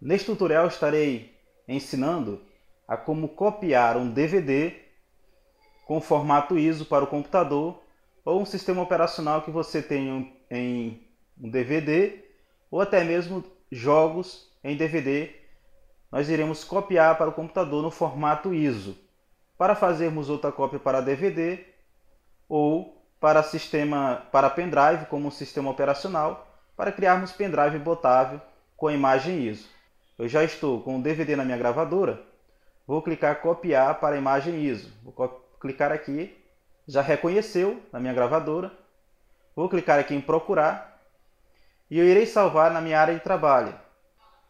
Neste tutorial estarei ensinando a como copiar um DVD com formato ISO para o computador ou um sistema operacional que você tenha em um DVD ou até mesmo jogos em DVD. Nós iremos copiar para o computador no formato ISO para fazermos outra cópia para DVD ou para sistema para pendrive como um sistema operacional para criarmos pendrive botável com a imagem ISO. Eu já estou com o DVD na minha gravadora, vou clicar copiar para a imagem ISO. Vou clicar aqui, já reconheceu na minha gravadora. Vou clicar aqui em procurar e eu irei salvar na minha área de trabalho.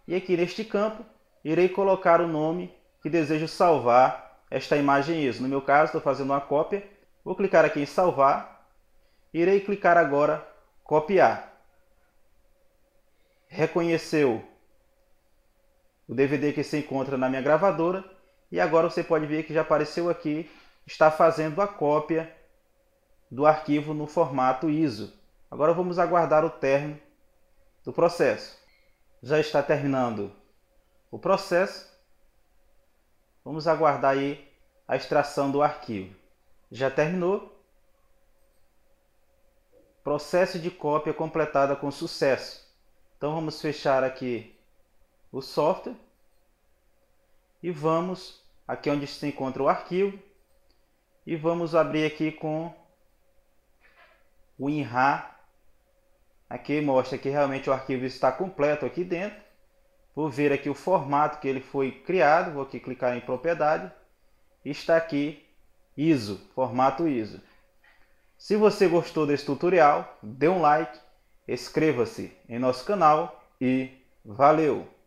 E aqui neste campo, irei colocar o nome que desejo salvar esta imagem ISO. No meu caso, estou fazendo uma cópia. Vou clicar aqui em salvar. Irei clicar agora copiar. Reconheceu o DVD que se encontra na minha gravadora e agora você pode ver que já apareceu aqui, está fazendo a cópia do arquivo no formato ISO. Agora vamos aguardar o término do processo. Já está terminando o processo. Vamos aguardar aí a extração do arquivo. Já terminou. Processo de cópia completada com sucesso. Então vamos fechar aqui o software e vamos aqui é onde se encontra o arquivo e vamos abrir aqui com o WinRAR. Aqui mostra que realmente o arquivo está completo aqui dentro. Vou ver aqui o formato que ele foi criado, vou aqui clicar em propriedade. Está aqui ISO, formato ISO. Se você gostou desse tutorial, dê um like, inscreva-se em nosso canal e valeu!